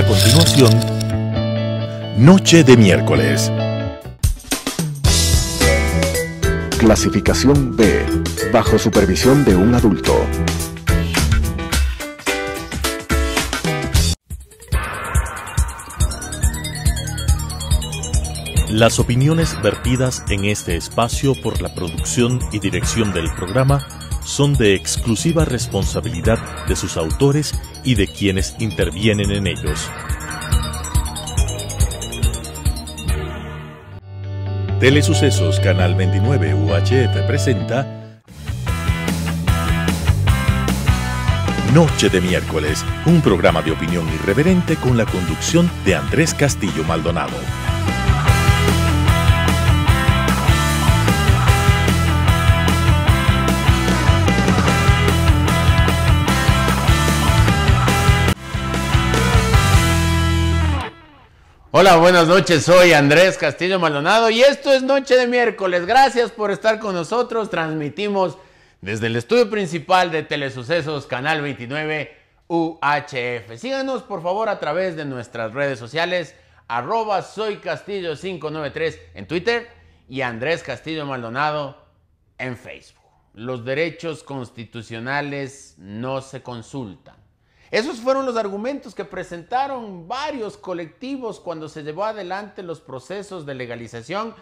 A continuación, Noche de miércoles. Clasificación B, bajo supervisión de un adulto. Las opiniones vertidas en este espacio por la producción y dirección del programa son de exclusiva responsabilidad de sus autores y de quienes intervienen en ellos. Telesucesos Canal 29 UHF presenta Noche de miércoles, un programa de opinión irreverente con la conducción de Andrés Castillo Maldonado. Hola, buenas noches. Soy Andrés Castillo Maldonado y esto es Noche de Miércoles. Gracias por estar con nosotros. Transmitimos desde el estudio principal de Telesucesos, Canal 29 UHF. Síganos por favor a través de nuestras redes sociales, arroba soy Castillo 593 en Twitter y Andrés Castillo Maldonado en Facebook. Los derechos constitucionales no se consultan esos fueron los argumentos que presentaron varios colectivos cuando se llevó adelante los procesos de legalización,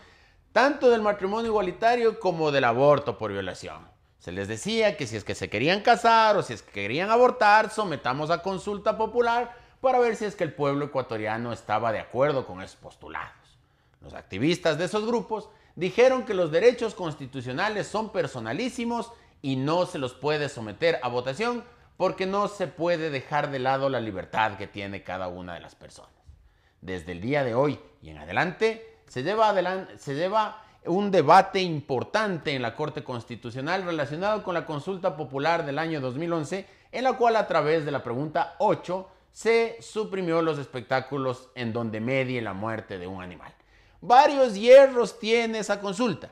tanto del matrimonio igualitario como del aborto por violación. Se les decía que si es que se querían casar o si es que querían abortar, sometamos a consulta popular para ver si es que el pueblo ecuatoriano estaba de acuerdo con esos postulados. Los activistas de esos grupos dijeron que los derechos constitucionales son personalísimos y no se los puede someter a votación porque no se puede dejar de lado la libertad que tiene cada una de las personas. Desde el día de hoy y en adelante se lleva, adelante, se lleva un debate importante en la Corte Constitucional relacionado con la consulta popular del año 2011, en la cual a través de la pregunta 8 se suprimió los espectáculos en donde medie la muerte de un animal. Varios hierros tiene esa consulta.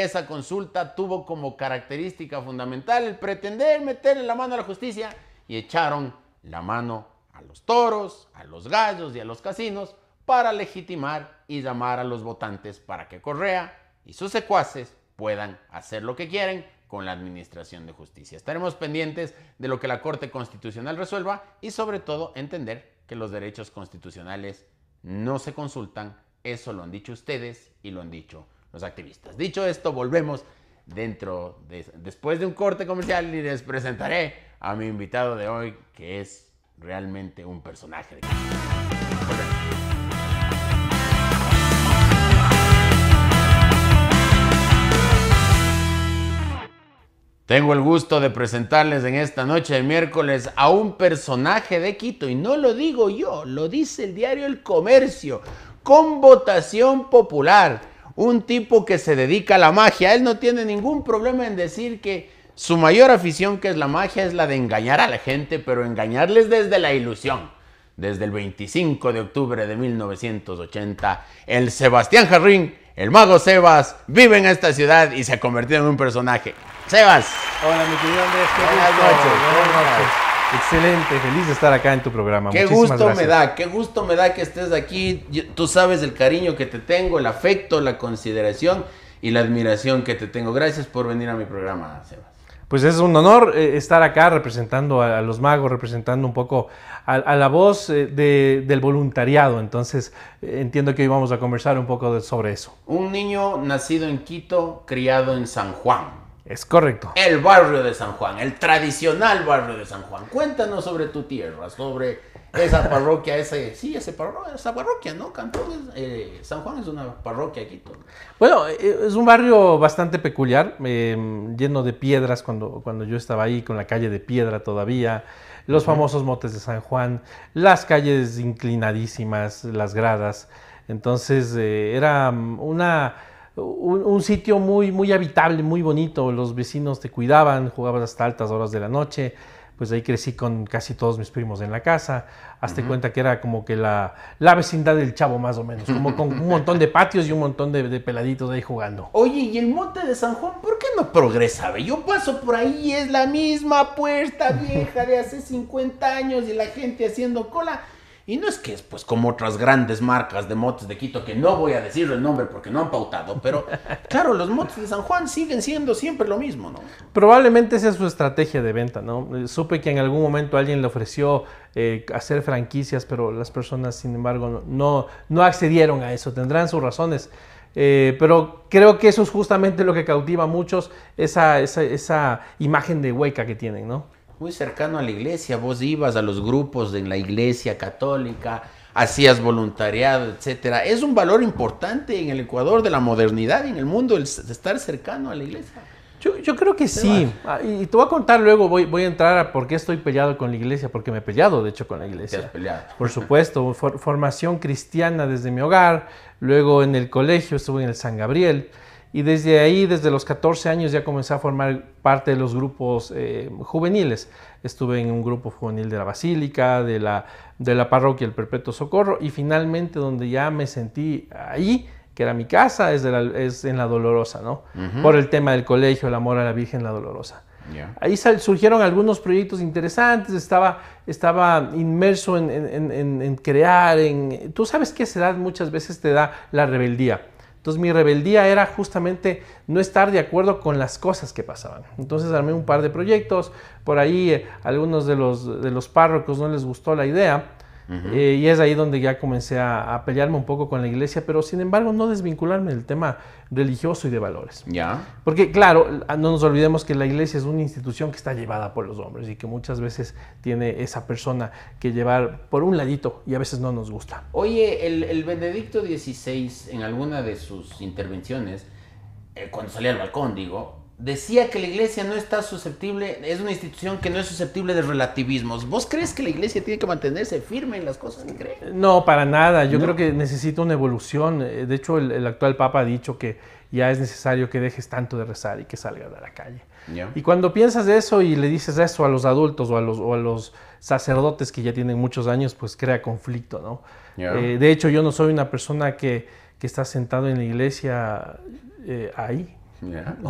Esa consulta tuvo como característica fundamental el pretender meterle la mano a la justicia y echaron la mano a los toros, a los gallos y a los casinos para legitimar y llamar a los votantes para que Correa y sus secuaces puedan hacer lo que quieren con la Administración de Justicia. Estaremos pendientes de lo que la Corte Constitucional resuelva y sobre todo entender que los derechos constitucionales no se consultan. Eso lo han dicho ustedes y lo han dicho los activistas. Dicho esto, volvemos dentro de, después de un corte comercial y les presentaré a mi invitado de hoy, que es realmente un personaje. Tengo el gusto de presentarles en esta noche de miércoles a un personaje de Quito, y no lo digo yo, lo dice el diario El Comercio, con votación popular un tipo que se dedica a la magia. Él no tiene ningún problema en decir que su mayor afición, que es la magia, es la de engañar a la gente, pero engañarles desde la ilusión. Desde el 25 de octubre de 1980, el Sebastián Jarrín, el mago Sebas, vive en esta ciudad y se ha convertido en un personaje. Sebas. Hola, mi querido Andrés. Buenas noches. Excelente, feliz de estar acá en tu programa. Qué gusto me da, qué gusto me da que estés aquí. tú sabes el cariño que te tengo, el afecto, la consideración y la admiración que te tengo. Gracias por venir a mi programa, Sebas. Pues es un honor eh, estar acá representando a, los magos, representando un poco a, la voz eh, del voluntariado. Entonces eh, entiendo que hoy vamos a conversar un poco sobre eso. Un niño nacido en Quito, criado en San Juan. Es correcto. El barrio de San Juan, el tradicional barrio de San Juan. Cuéntanos sobre tu tierra, sobre esa parroquia, ese, sí, ese esa parroquia, ¿no? Eh, San Juan es una parroquia aquí. Bueno, eh, es un barrio bastante peculiar, eh, lleno de piedras cuando, cuando yo estaba ahí, con la calle de piedra todavía, los famosos motes de San Juan, las calles inclinadísimas, las gradas. Entonces, era mm, una un, sitio muy, muy habitable, muy bonito. Los vecinos te cuidaban, jugabas hasta altas horas de la noche. Pues ahí crecí con casi todos mis primos en la casa. Hazte cuenta que era como que la, la, vecindad del chavo, más o menos. Como con un montón de patios y un montón de, de peladitos ahí jugando. Oye, ¿y el monte de San Juan por qué no progresa? Yo paso por ahí es la misma puerta vieja de hace 50 años y la gente haciendo cola y no es que es pues como otras grandes marcas de motos de Quito, que no voy a decir el nombre porque no han pautado, pero claro, los motos de San Juan siguen siendo siempre lo mismo, ¿no? Probablemente esa es su estrategia de venta, ¿no? Eh, supe que en algún momento alguien le ofreció eh, hacer franquicias, pero las personas, sin embargo, no, no accedieron a eso, tendrán sus razones. Eh, pero creo que eso es justamente lo que cautiva a muchos, esa, esa, esa imagen de hueca que tienen, ¿no? muy cercano a la iglesia. Vos ibas a los grupos de la iglesia católica, hacías voluntariado, etcétera. Es un valor importante en el Ecuador de la modernidad y en el mundo el estar cercano a la iglesia. Yo, creo que sí. Ah, y te voy a contar luego, voy, voy, a entrar a por qué estoy peleado con la iglesia, porque me he peleado, de hecho, con la iglesia. Por supuesto, formación cristiana desde mi hogar, luego en el colegio, estuve en el San Gabriel. Y desde ahí, desde los 14 años, ya comencé a formar parte de los grupos eh, juveniles. Estuve en un grupo juvenil de la Basílica, de la, de la parroquia El Perpetuo Socorro, y finalmente donde ya me sentí ahí, que era mi casa, es, en La Dolorosa, ¿no? Por el tema del colegio, el amor a la Virgen, La Dolorosa. Ahí surgieron algunos proyectos interesantes, estaba, estaba inmerso en, en, crear, en... Tú sabes que esa edad muchas veces te da la rebeldía entonces mi rebeldía era justamente no estar de acuerdo con las cosas que pasaban. Entonces armé un par de proyectos, por ahí eh, algunos de los, de los párrocos no les gustó la idea, eh, y es ahí donde ya comencé a, pelearme un poco con la iglesia, pero sin embargo no desvincularme del tema religioso y de valores. Ya. Porque claro, ah, no nos olvidemos que la iglesia es una institución que está llevada por los hombres y que muchas veces tiene esa persona que llevar por un ladito y a veces no nos gusta. Oye, el, Benedicto XVI en alguna de sus intervenciones, eh, cuando salía al balcón, digo, decía que la iglesia no está susceptible, es una institución que no es susceptible de relativismos. ¿Vos crees que la iglesia tiene que mantenerse firme en las cosas que cree? No, para nada. Yo creo que necesita una evolución. Eh, de hecho, el, actual Papa ha dicho que ya es necesario que dejes tanto de rezar y que salgas de la calle. Y cuando piensas eso y le dices eso a los adultos o a los, a los sacerdotes que ya tienen muchos años, pues crea conflicto, ¿no? Eh, de hecho, yo no soy una persona que, está sentado en la iglesia eh, ahí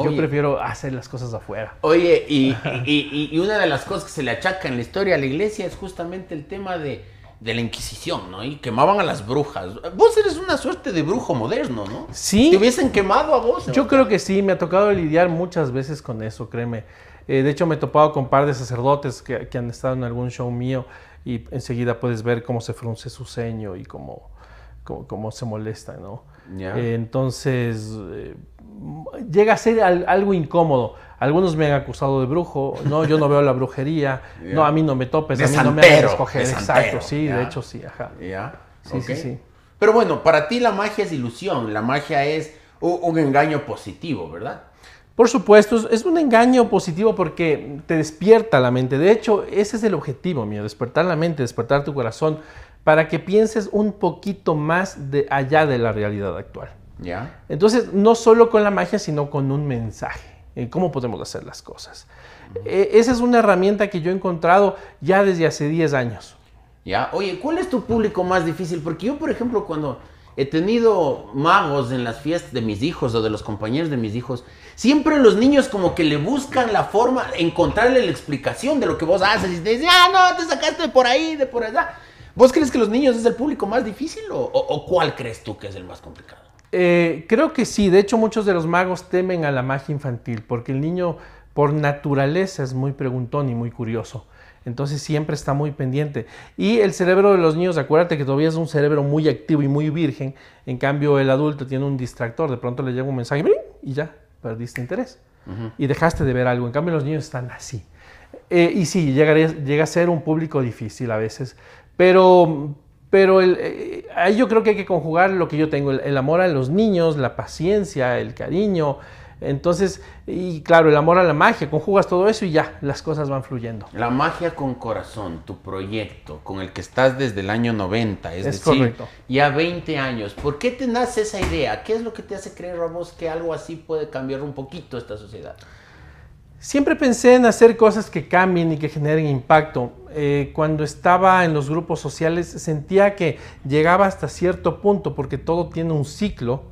yo prefiero hacer las cosas afuera. Oye, y, una de las cosas que se le achaca en la historia a la iglesia es justamente el tema de, la Inquisición, ¿no? Y quemaban a las brujas. Vos eres una suerte de brujo moderno, ¿no? Sí. ¿Te hubiesen quemado a vos? Yo creo que sí, me ha tocado lidiar muchas veces con eso, créeme. Eh, de hecho, me he topado con un par de sacerdotes que, han estado en algún show mío y enseguida puedes ver cómo se frunce su ceño y cómo, se molesta, ¿no? Eh, entonces, eh, llega a ser algo incómodo. Algunos me han acusado de brujo, no, yo no veo la brujería, no, a mí no me topes, de a mí no me hagas escoger. Exacto, sí, de hecho sí, ajá. Sí, sí, sí. Pero bueno, para ti la magia es ilusión, la magia es un, engaño positivo, ¿verdad? Por supuesto, es un engaño positivo porque te despierta la mente. De hecho, ese es el objetivo mío, despertar la mente, despertar tu corazón, para que pienses un poquito más de allá de la realidad actual. Entonces, no solo con la magia, sino con un mensaje. Eh, ¿Cómo podemos hacer las cosas? Eh, esa es una herramienta que yo he encontrado ya desde hace 10 años. ¿Ya? Oye, ¿cuál es tu público más difícil? Porque yo, por ejemplo, cuando he tenido magos en las fiestas de mis hijos o de los compañeros de mis hijos, siempre los niños como que le buscan la forma, encontrarle la explicación de lo que vos haces y te dicen, ah, no, te sacaste por ahí, de por allá. ¿Vos crees que los niños es el público más difícil o cuál crees tú que es el más complicado? Eh, creo que sí, de hecho muchos de los magos temen a la magia infantil, porque el niño por naturaleza es muy preguntón y muy curioso. Entonces siempre está muy pendiente. Y el cerebro de los niños, acuérdate que todavía es un cerebro muy activo y muy virgen. En cambio, el adulto tiene un distractor. De pronto le llega un mensaje y ya, perdiste interés. Y dejaste de ver algo. En cambio, los niños están así. Eh, y sí, llega a ser un público difícil a veces. Pero, pero el, eh, ahí yo creo que hay que conjugar lo que yo tengo, el, amor a los niños, la paciencia, el cariño, entonces, y claro, el amor a la magia, conjugas todo eso y ya, las cosas van fluyendo. La magia con corazón, tu proyecto, con el que estás desde el año 90, es, decir, ya 20 años. ¿Por qué te nace esa idea? ¿Qué es lo que te hace creer Ramos, que algo así puede cambiar un poquito esta sociedad? Siempre pensé en hacer cosas que cambien y que generen impacto. Eh, cuando estaba en los grupos sociales sentía que llegaba hasta cierto punto porque todo tiene un ciclo.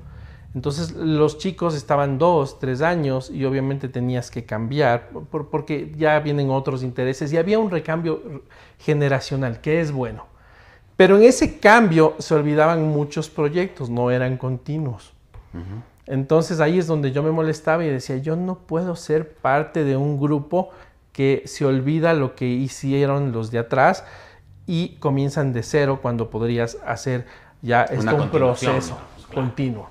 Entonces los chicos estaban dos, tres años y obviamente tenías que cambiar porque ya vienen otros intereses y había un recambio generacional que es bueno. Pero en ese cambio se olvidaban muchos proyectos, no eran continuos. Entonces ahí es donde yo me molestaba y decía, yo no puedo ser parte de un grupo que se olvida lo que hicieron los de atrás y comienzan de cero cuando podrías hacer ya esto, un proceso pues continuo.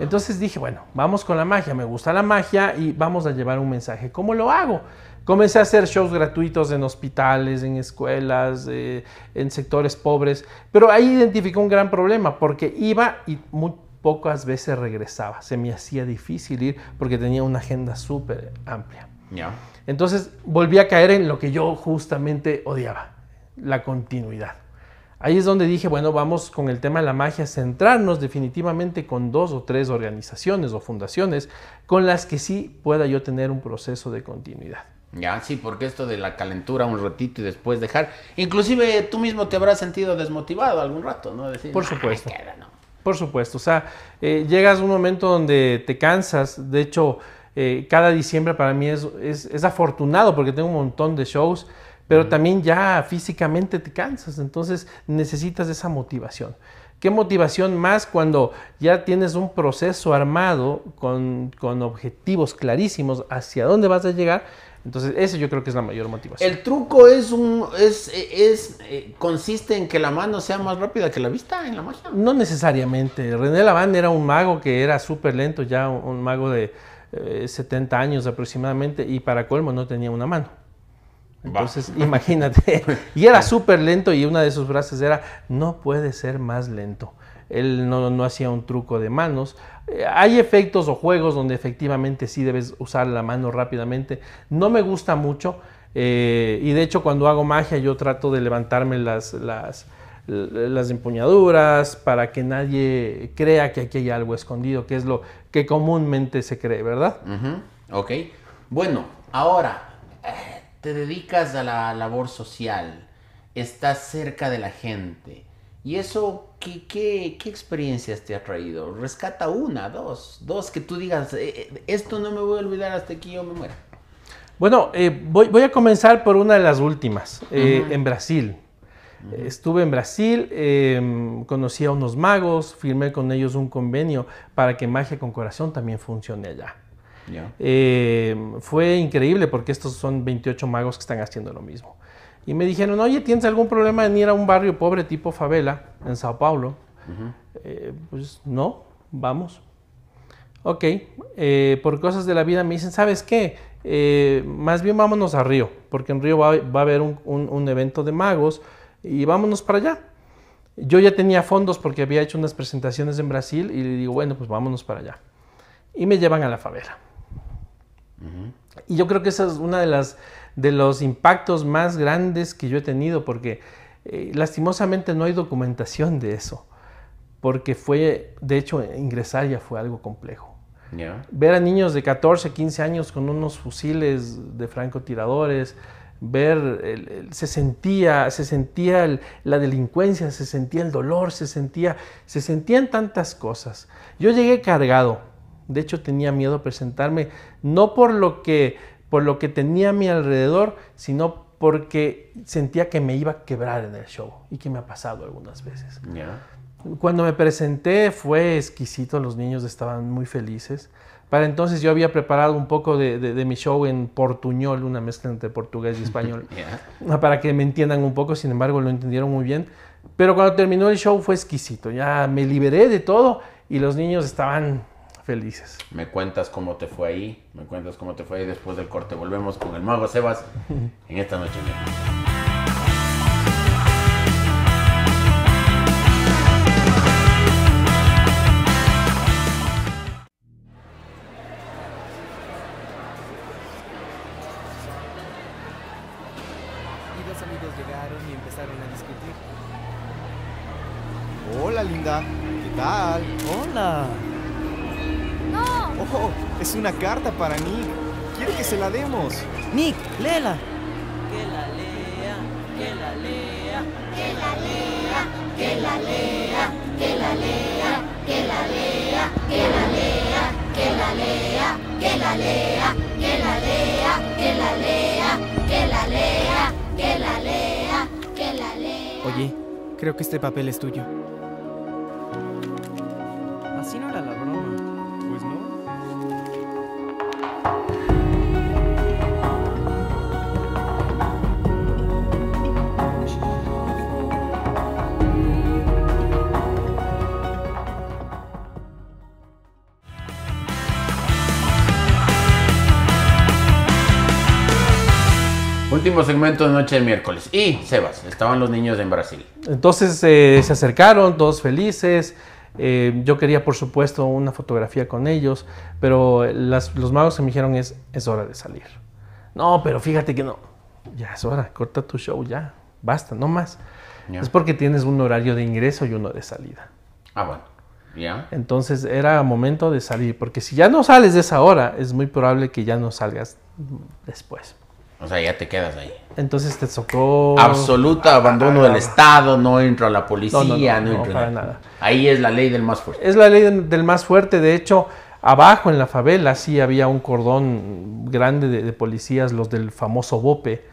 Entonces dije, bueno, vamos con la magia, me gusta la magia y vamos a llevar un mensaje. ¿Cómo lo hago? Comencé a hacer shows gratuitos en hospitales, en escuelas, eh, en sectores pobres, pero ahí identificó un gran problema porque iba y pocas veces regresaba. Se me hacía difícil ir porque tenía una agenda súper amplia. Ya. Entonces volví a caer en lo que yo justamente odiaba, la continuidad. Ahí es donde dije, bueno, vamos con el tema de la magia, centrarnos definitivamente con dos o tres organizaciones o fundaciones con las que sí pueda yo tener un proceso de continuidad. Ya, sí, porque esto de la calentura un ratito y después dejar, inclusive tú mismo te habrás sentido desmotivado algún rato, ¿no? Decir, Por supuesto. Ah, queda, no. Por supuesto, o sea, eh, llegas a un momento donde te cansas, de hecho, eh, cada diciembre para mí es, es, afortunado porque tengo un montón de shows, pero también ya físicamente te cansas, entonces necesitas esa motivación. ¿Qué motivación más cuando ya tienes un proceso armado con, con objetivos clarísimos hacia dónde vas a llegar? Entonces, ese yo creo que es la mayor motivación. El truco es un es, eh, consiste en que la mano sea más rápida que la vista en la magia. No necesariamente. René Laván era un mago que era súper lento, ya un, mago de 70 eh, años aproximadamente, y para colmo no tenía una mano. Entonces, imagínate. y era súper lento y una de sus frases era, no puede ser más lento. Él no, no hacía un truco de manos, hay efectos o juegos donde efectivamente sí debes usar la mano rápidamente. No me gusta mucho. Eh, y de hecho cuando hago magia yo trato de levantarme las, las, empuñaduras para que nadie crea que aquí hay algo escondido, que es lo que comúnmente se cree, ¿verdad? Ok. Bueno, ahora, eh, te dedicas a la labor social, estás cerca de la gente. Y eso ¿Qué, experiencias te ha traído? Rescata una, dos, dos que tú digas, eh, eh, esto no me voy a olvidar hasta que yo me muera. Bueno, eh, voy, a comenzar por una de las últimas, en Brasil. Estuve en Brasil, em, conocí a unos magos, firmé con ellos un convenio para que Magia con Corazón también funcione allá. Em, fue increíble porque estos son 28 magos que están haciendo lo mismo. Y me dijeron, oye, ¿tienes algún problema en ir a un barrio pobre tipo favela en Sao Paulo? Eh, pues no, vamos. Ok, eh, por cosas de la vida me dicen, ¿sabes qué? Eh, más bien vámonos a Río, porque en Río va, a haber un, un, evento de magos y vámonos para allá. Yo ya tenía fondos porque había hecho unas presentaciones en Brasil y le digo, bueno, pues vámonos para allá. Y me llevan a la favela. Y yo creo que esa es una de las de los impactos más grandes que yo he tenido, porque eh, lastimosamente no hay documentación de eso, porque fue, de hecho, ingresar ya fue algo complejo. Ver a niños de 14, 15 años con unos fusiles de francotiradores, ver, se sentía, se sentía la delincuencia, se sentía el dolor, se sentía, se sentían tantas cosas. Yo llegué cargado, de hecho tenía miedo a presentarme, no por lo que por lo que tenía a mi alrededor, sino porque sentía que me iba a quebrar en el show y que me ha pasado algunas veces. Cuando me presenté fue exquisito, los niños estaban muy felices. Para entonces yo había preparado un poco de, mi show en portuñol, una mezcla entre portugués y español, ah, para que me entiendan un poco, sin embargo lo entendieron muy bien. Pero cuando terminó el show fue exquisito, ya me liberé de todo y los niños estaban felices. Me cuentas cómo te fue ahí, me cuentas cómo te fue ahí. Después del corte volvemos con el mago Sebas en esta noche. Es una carta para Nick. Quiere que se la demos. Nick, léela. Que la lea, que la lea, que la lea, que la lea, que la lea, que la lea, que la lea, que la lea, que la lea, que la lea, que la lea, que la lea, que la lea, que la lea. Oye, creo que este papel es tuyo. último segmento de Noche de Miércoles. Y, Sebas, estaban los niños en Brasil. Entonces eh, se acercaron, todos felices. Eh, yo quería, por supuesto, una fotografía con ellos, pero las, los magos que me dijeron es, es hora de salir. No, pero fíjate que no. Ya es hora, corta tu show, ya. Basta, no más. Es porque tienes un horario de ingreso y uno de salida. Ah, bueno. ya. Entonces era momento de salir, porque si ya no sales de esa hora, es muy probable que ya no salgas después. O sea, ya te quedas ahí. Entonces te tocó. Absoluto abandono del Estado, no entro a la policía, no, no, nada. Ahí es la ley del más fuerte. Es la ley del más fuerte. De hecho, abajo en la favela sí había un cordón grande de, policías, los del famoso Bope,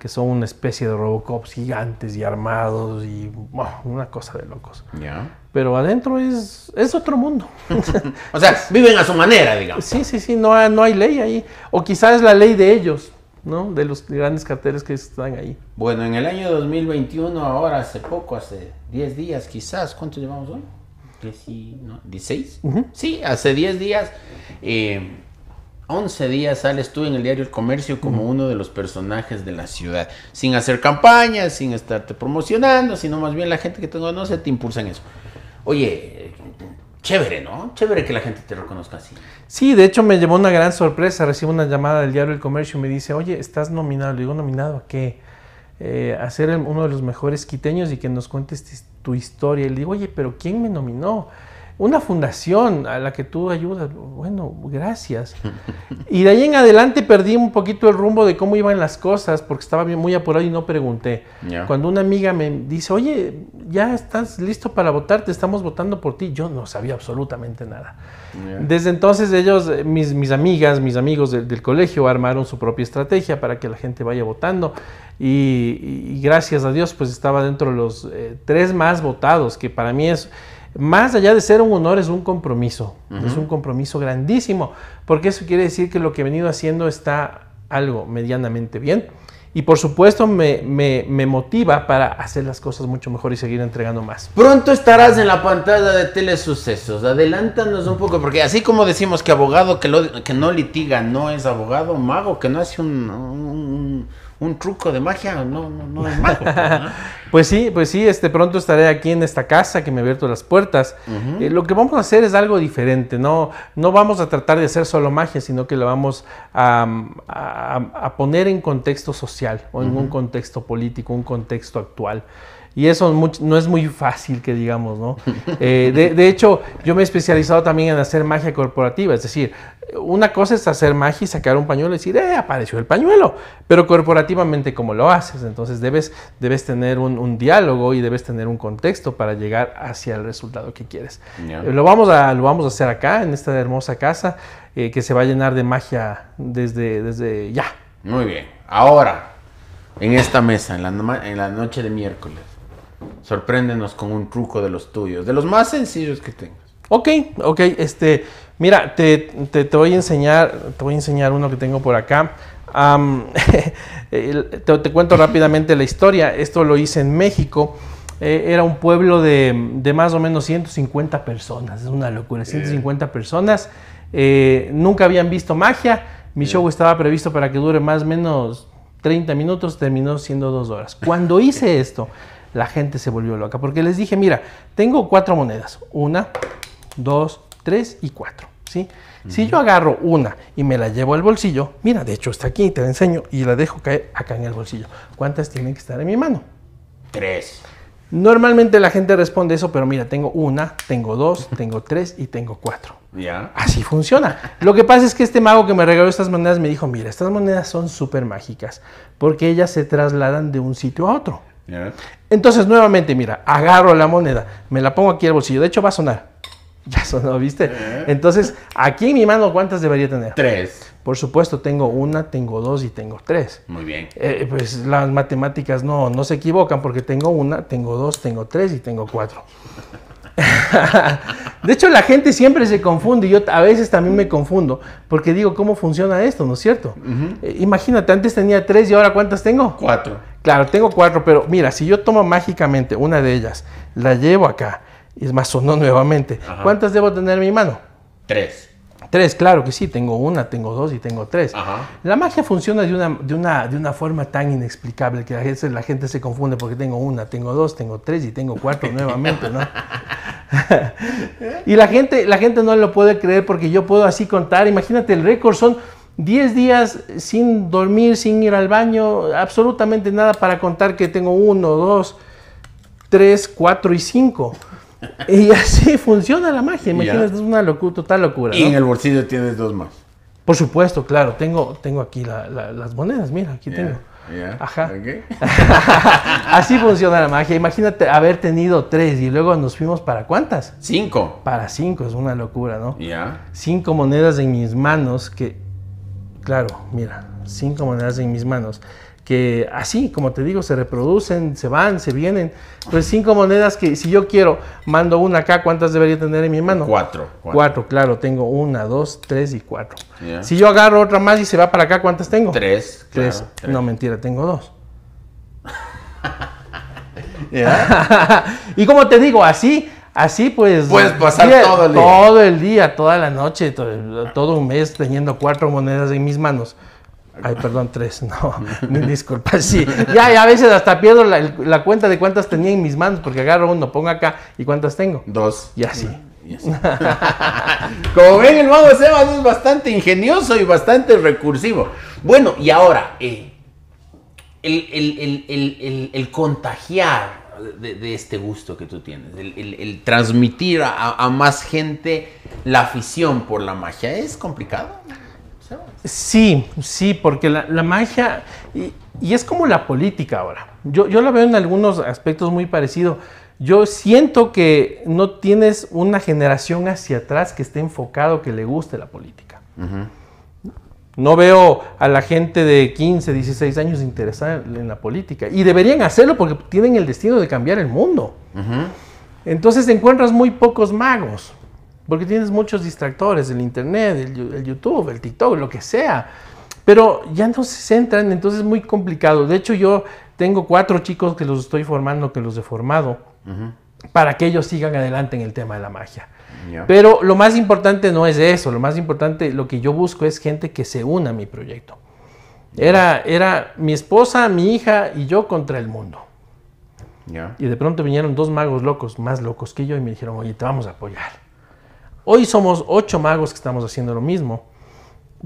que son una especie de robocops gigantes y armados y una cosa de locos. Ya. Pero adentro es, es otro mundo. o sea, viven a su manera, digamos. Sí, sí, sí, no, no hay ley ahí. O quizás es la ley de ellos ¿no? De los grandes carteles que están ahí. Bueno, en el año 2021, ahora hace poco, hace 10 días quizás, ¿cuánto llevamos hoy? ¿16? Sí, hace 10 días, 11 eh, días sales tú en el diario El Comercio como uno de los personajes de la ciudad, sin hacer campañas, sin estarte promocionando, sino más bien la gente que te conoce te impulsa en eso. Oye, chévere, ¿no? Chévere que la gente te reconozca así. Sí, de hecho me llevó una gran sorpresa. Recibo una llamada del diario El Comercio y me dice, oye, estás nominado. Le digo, ¿nominado a qué? Eh, a ser uno de los mejores quiteños y que nos cuentes tu historia. le digo, oye, pero ¿quién me nominó? una fundación a la que tú ayudas, bueno, gracias. Y de ahí en adelante perdí un poquito el rumbo de cómo iban las cosas porque estaba muy apurado y no pregunté. Cuando una amiga me dice, oye, ya estás listo para votar, te estamos votando por ti, yo no sabía absolutamente nada. Desde entonces ellos, eh, mis, mis amigas, mis amigos del colegio armaron su propia estrategia para que la gente vaya votando. Y, gracias a Dios, pues estaba dentro de los eh, tres más votados, que para mí es más allá de ser un honor, es un compromiso. Es un compromiso grandísimo, porque eso quiere decir que lo que he venido haciendo está algo medianamente bien. Y por supuesto me, motiva para hacer las cosas mucho mejor y seguir entregando más. Pronto estarás en la pantalla de Telesucesos. Adelántanos un poco, porque así como decimos que abogado que, no litiga no es abogado, mago que no hace un un truco de magia no, no, no es malo. pues sí, pues sí, este pronto estaré aquí en esta casa que me ha abierto las puertas. Eh, lo que vamos a hacer es algo diferente, ¿no? No vamos a tratar de hacer solo magia, sino que la vamos a, poner en contexto social o en un contexto político, un contexto actual y eso no es muy fácil que digamos, ¿no? Eh, de, hecho, yo me he especializado también en hacer magia corporativa, es decir, una cosa es hacer magia y sacar un pañuelo y decir, ¡eh, apareció el pañuelo! Pero corporativamente, ¿cómo lo haces? Entonces debes, debes tener un, diálogo y debes tener un contexto para llegar hacia el resultado que quieres. Eh, lo, vamos a, lo vamos a hacer acá, en esta hermosa casa, eh, que se va a llenar de magia desde, desde ya. Muy bien, ahora, en esta mesa, en la, en la noche de miércoles Sorpréndenos con un truco de los tuyos, de los más sencillos que tengas. Ok, ok, este, mira, te, te, voy a enseñar, te voy a enseñar uno que tengo por acá. te, cuento rápidamente la historia. Esto lo hice en México. Eh, era un pueblo de, más o menos 150 personas. Es una locura, 150 eh. personas. Eh, nunca habían visto magia. Mi show estaba previsto para que dure más o menos 30 minutos, terminó siendo dos horas. Cuando hice esto, la gente se volvió loca. Porque les dije, mira, tengo cuatro monedas. Una, dos, tres y cuatro. ¿sí? Si yo agarro una y me la llevo al bolsillo, mira, de hecho está aquí, te la enseño y la dejo caer acá en el bolsillo. ¿Cuántas tienen que estar en mi mano? Tres. Normalmente la gente responde eso, pero mira, tengo una, tengo dos, tengo tres y tengo cuatro. Ya. Así funciona. Lo que pasa es que este mago que me regaló estas monedas me dijo, mira, estas monedas son súper mágicas porque ellas se trasladan de un sitio a otro. Entonces, nuevamente, mira, agarro la moneda, me la pongo aquí al bolsillo. De hecho, va a sonar. Ya sonó, ¿viste? Eh. Entonces, aquí en mi mano, ¿cuántas debería tener? Tres. Por supuesto, tengo una, tengo dos y tengo tres. Muy bien. Eh, pues las matemáticas no, no se equivocan porque tengo una, tengo dos, tengo tres y tengo cuatro. de hecho, la gente siempre se confunde. Yo a veces también me confundo porque digo, ¿cómo funciona esto? ¿No es cierto? Eh, imagínate, antes tenía tres y ahora ¿cuántas tengo? Cuatro. Claro, tengo cuatro, pero mira, si yo tomo mágicamente una de ellas, la llevo acá, y es más, sonó nuevamente. ¿Cuántas debo tener en mi mano? Tres. Tres, claro que sí, tengo una, tengo dos y tengo tres. La magia funciona de una, de, una, de una forma tan inexplicable que a veces la gente se confunde porque tengo una, tengo dos, tengo tres y tengo cuatro nuevamente, ¿no? y la gente, la gente no lo puede creer porque yo puedo así contar. Imagínate, el récord son 10 días sin dormir, sin ir al baño, absolutamente nada para contar que tengo 1, 2, 3, 4 y 5. Y así funciona la magia, imagínate, es una locura, total locura. Y en el bolsillo tienes dos más. Por supuesto, claro, tengo, tengo aquí las monedas, mira, aquí tengo. Ajá. Así funciona la magia. Imagínate haber tenido tres y luego nos fuimos para cuántas? Cinco. Para cinco, es una locura, ¿no? Ya. Cinco monedas en mis manos que, claro, mira, cinco monedas en mis manos que así, como te digo, se reproducen, se van, se vienen. pues cinco monedas que si yo quiero, mando una acá, ¿cuántas debería tener en mi mano? Cuatro. Cuatro, claro, tengo una, dos, tres y cuatro. Si yo agarro otra más y se va para acá, ¿cuántas tengo? Tres. tres. No, mentira, tengo dos. y como te digo, así, así pues... Puedes pasar todo el día. Todo el día, toda la noche, todo un mes teniendo cuatro monedas en mis manos. Ay, perdón, tres, no, disculpa, sí. Ya, ya a veces hasta pierdo la, cuenta de cuántas tenía en mis manos, porque agarro uno, pongo acá, ¿y cuántas tengo? Dos. Ya, sí. Como ven, el mago Sebas es bastante ingenioso y bastante recursivo. Bueno, y ahora, eh, el, contagiar de, este gusto que tú tienes, el, transmitir a más gente la afición por la magia, ¿es complicado? Sí, sí, porque la, magia, y, es como la política ahora. Yo, yo la veo en algunos aspectos muy parecido. Yo siento que no tienes una generación hacia atrás que esté enfocado, que le guste la política. No veo a la gente de 15, 16 años interesada en la política. Y deberían hacerlo porque tienen el destino de cambiar el mundo. Entonces encuentras muy pocos magos. Porque tienes muchos distractores, el Internet, el, YouTube, el TikTok, lo que sea. Pero ya no se centran, entonces es muy complicado. De hecho, yo tengo cuatro chicos que los estoy formando, que los he formado, para que ellos sigan adelante en el tema de la magia. Pero lo más importante no es eso, lo más importante, lo que yo busco es gente que se una a mi proyecto. Era, era mi esposa, mi hija y yo contra el mundo. Y de pronto vinieron dos magos locos, más locos que yo, y me dijeron, oye, te vamos a apoyar. Hoy somos ocho magos que estamos haciendo lo mismo.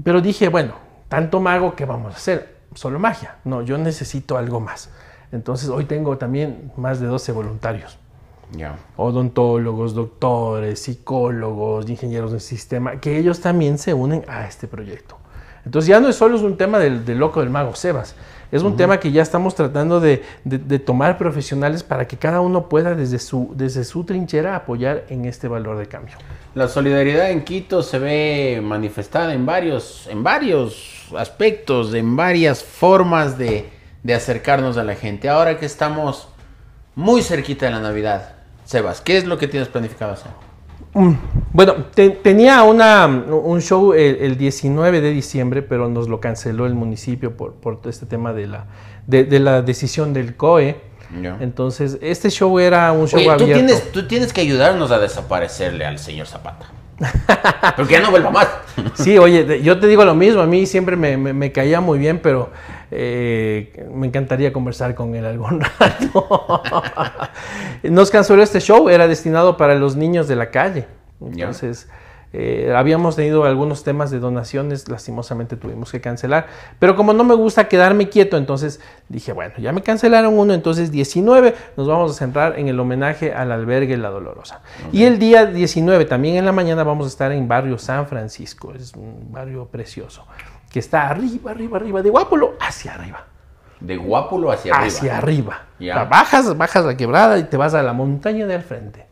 Pero dije, bueno, tanto mago, ¿qué vamos a hacer? Solo magia. No, yo necesito algo más. Entonces hoy tengo también más de 12 voluntarios. Odontólogos, doctores, psicólogos, ingenieros del sistema, que ellos también se unen a este proyecto. Entonces ya no es solo un tema del, del loco del mago Sebas, es un tema que ya estamos tratando de, tomar profesionales para que cada uno pueda desde su, desde su trinchera apoyar en este valor de cambio. La solidaridad en Quito se ve manifestada en varios, en varios aspectos, en varias formas de, de acercarnos a la gente. Ahora que estamos muy cerquita de la Navidad, Sebas, ¿qué es lo que tienes planificado hacer? Mm. Bueno, tenía una, un show el, 19 de diciembre, pero nos lo canceló el municipio por, este tema de la, de, la decisión del COE. Entonces, este show era un show abierto. Tú tienes, que ayudarnos a desaparecerle al señor Zapata. Porque ya no vuelva más. sí, oye, yo te digo lo mismo. A mí siempre me caía muy bien, pero eh, me encantaría conversar con él algún rato. Nos canceló este show, era destinado para los niños de la calle. Entonces, eh, habíamos tenido algunos temas de donaciones, lastimosamente tuvimos que cancelar. Pero como no me gusta quedarme quieto, entonces dije, bueno, ya me cancelaron uno, entonces 19 nos vamos a centrar en el homenaje al albergue La Dolorosa. Y el día 19, también en la mañana, vamos a estar en Barrio San Francisco, es un barrio precioso que está arriba, arriba, arriba, de Guápulo hacia arriba. De Guápulo hacia arriba. Hacia arriba. Bajas, bajas, bajas la quebrada y te vas a la montaña de al frente.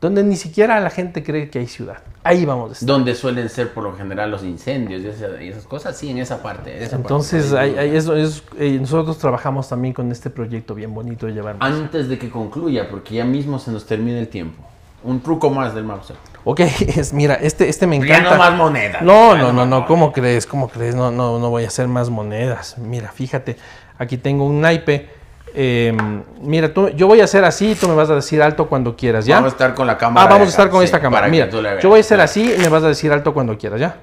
Donde ni siquiera la gente cree que hay ciudad. Ahí vamos. A estar. Donde suelen ser por lo general los incendios y esas, cosas, sí, en esa parte. Entonces, eh, nosotros trabajamos también con este proyecto bien bonito de llevar. Antes de que concluya, porque ya mismo se nos termina el tiempo. Un truco más del Mapster. Ok, es, mira, este, este me encanta. Ya no más monedas. No, no, no, no, ¿cómo crees? ¿Cómo crees? No, no, no voy a hacer más monedas. Mira, fíjate, aquí tengo un naipe. Em, mira, tú, yo voy a hacer así, y tú me vas a decir alto cuando quieras, ¿ya? Vamos a estar con la cámara. Ah, vamos a estar con esta cámara. Mira, yo voy a hacer así y me vas a decir alto cuando quieras, ¿ya?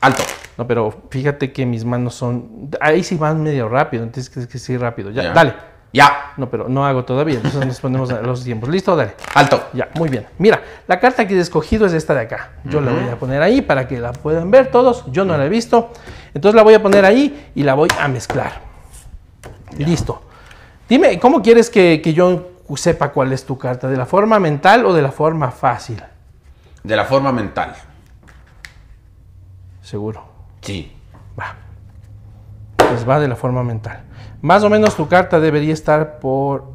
Alto. No, pero fíjate que mis manos son... Ahí sí van medio rápido, entonces que sí rápido. Ya, dale. Ya. No, pero no hago todavía. Entonces nos ponemos los tiempos. Listo, dale. Alto. Ya, muy bien. Mira, la carta que he escogido es esta de acá. Yo la voy a poner ahí para que la puedan ver todos. Yo no la he visto. Entonces la voy a poner ahí y la voy a mezclar. Listo. Dime, ¿cómo quieres que, que yo sepa cuál es tu carta? ¿De la forma mental o de la forma fácil? De la forma mental. Seguro. Sí. Va. Pues va de la forma mental. Más o menos tu carta debería estar por...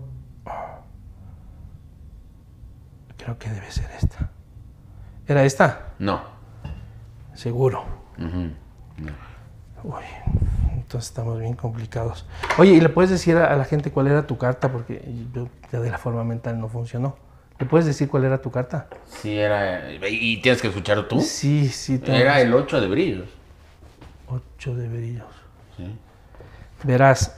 Creo que debe ser esta. ¿Era esta? No. Seguro. Uy, entonces estamos bien complicados. Oye, ¿y le puedes decir a la gente cuál era tu carta? Porque ya de la forma mental no funcionó. ¿Le puedes decir cuál era tu carta? Sí, era... ¿Y tienes que escuchar tú? Sí, sí. Era el 8 de brillos. 8 de brillos. Sí. Verás,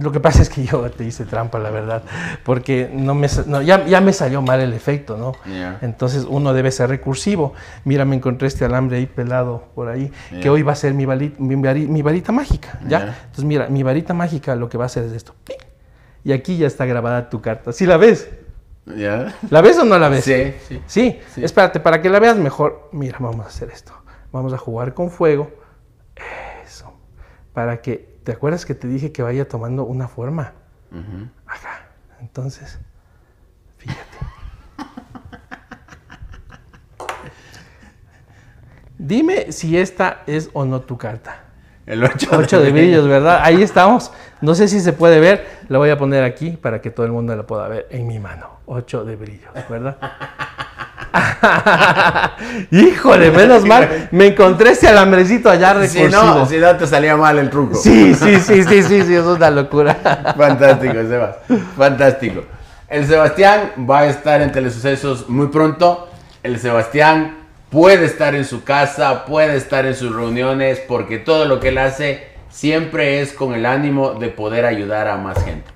lo que pasa es que yo te hice trampa, la verdad, porque no me, ya, me salió mal el efecto, ¿no? Entonces uno debe ser recursivo. Mira, me encontré este alambre ahí pelado por ahí, que hoy va a ser mi, varita, mágica, ¿ya? Entonces mira, mi varita mágica lo que va a hacer es esto. Y aquí ya está grabada tu carta. ¿Sí la ves? ¿Ya? ¿La ves o no la ves? sí, sí. Sí, espérate, para que la veas mejor, mira, vamos a hacer esto. Vamos a jugar con fuego. Eso. Para que ¿te acuerdas que te dije que vaya tomando una forma? Ajá. Entonces, fíjate. Dime si esta es o no tu carta. El 8, 8 de, brillos, ¿verdad? Ahí estamos. No sé si se puede ver. La voy a poner aquí para que todo el mundo la pueda ver en mi mano. 8 de brillos, ¿verdad? Híjole, menos mal, me encontré ese alambrecito allá recursivo. Si no, si no te salía mal el truco. Sí, sí, sí, sí, sí, sí, es una locura. Fantástico, Sebas, fantástico. El Sebastián va a estar en Telesucesos muy pronto. El Sebastián puede estar en su casa, puede estar en sus reuniones, porque todo lo que él hace siempre es con el ánimo de poder ayudar a más gente.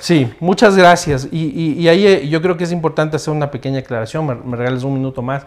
Sí, muchas gracias. Y, ahí eh, yo creo que es importante hacer una pequeña aclaración, me, regales un minuto más.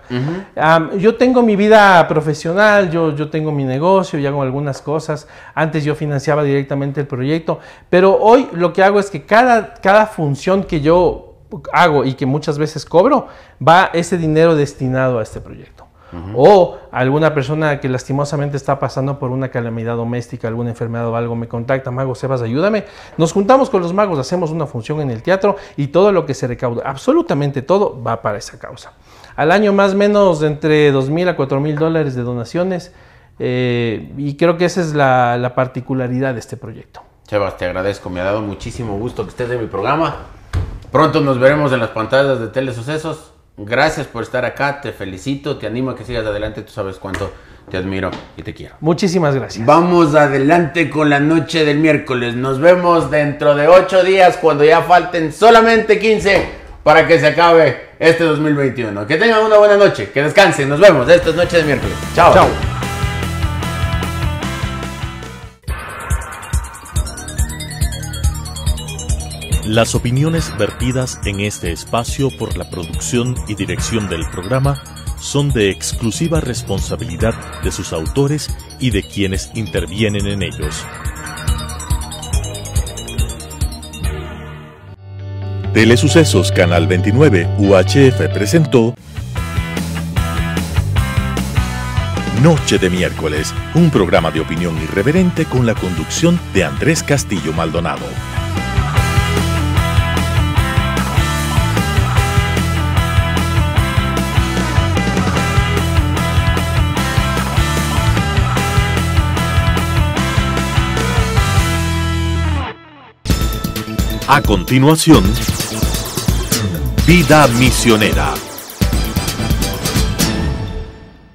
yo tengo mi vida profesional, yo, yo tengo mi negocio y hago algunas cosas. Antes yo financiaba directamente el proyecto, pero hoy lo que hago es que cada, cada función que yo hago y que muchas veces cobro, va ese dinero destinado a este proyecto o alguna persona que lastimosamente está pasando por una calamidad doméstica, alguna enfermedad o algo, me contacta, mago Sebas, ayúdame. Nos juntamos con los magos, hacemos una función en el teatro y todo lo que se recauda, absolutamente todo, va para esa causa. Al año más o menos entre entre mil a mil dólares de donaciones eh, y creo que esa es la, la particularidad de este proyecto. Sebas, te agradezco, me ha dado muchísimo gusto que estés en mi programa. Pronto nos veremos en las pantallas de Telesucesos. Gracias por estar acá, te felicito, te animo a que sigas adelante, tú sabes cuánto te admiro y te quiero. Muchísimas gracias. Vamos adelante con la noche del miércoles. Nos vemos dentro de ocho días cuando ya falten solamente 15 para que se acabe este 2021. Que tengan una buena noche, que descansen. Nos vemos. Esta es noche de miércoles. Chao. Chao. Las opiniones vertidas en este espacio por la producción y dirección del programa son de exclusiva responsabilidad de sus autores y de quienes intervienen en ellos. Telesucesos Canal 29 UHF presentó Noche de miércoles, un programa de opinión irreverente con la conducción de Andrés Castillo Maldonado. A continuación, Vida Misionera